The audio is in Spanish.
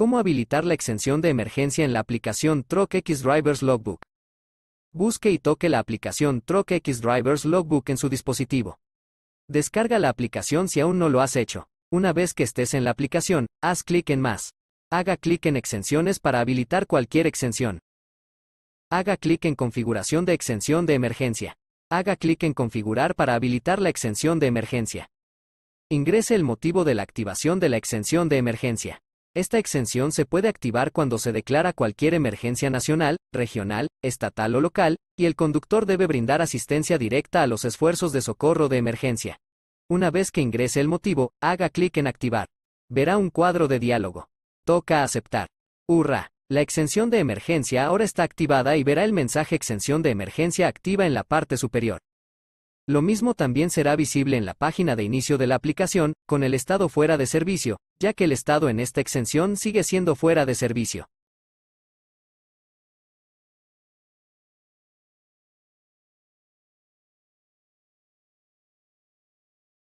Cómo habilitar la exención de emergencia en la aplicación Truck X Drivers Logbook. Busque y toque la aplicación Truck X Drivers Logbook en su dispositivo. Descarga la aplicación si aún no lo has hecho. Una vez que estés en la aplicación, haz clic en Más. Haga clic en Exenciones para habilitar cualquier exención. Haga clic en Configuración de exención de emergencia. Haga clic en Configurar para habilitar la exención de emergencia. Ingrese el motivo de la activación de la exención de emergencia. Esta exención se puede activar cuando se declara cualquier emergencia nacional, regional, estatal o local, y el conductor debe brindar asistencia directa a los esfuerzos de socorro de emergencia. Una vez que ingrese el motivo, haga clic en Activar. Verá un cuadro de diálogo. Toca Aceptar. ¡Hurra! La exención de emergencia ahora está activada y verá el mensaje Exención de emergencia activa en la parte superior. Lo mismo también será visible en la página de inicio de la aplicación, con el estado fuera de servicio, ya que el estado en esta extensión sigue siendo fuera de servicio.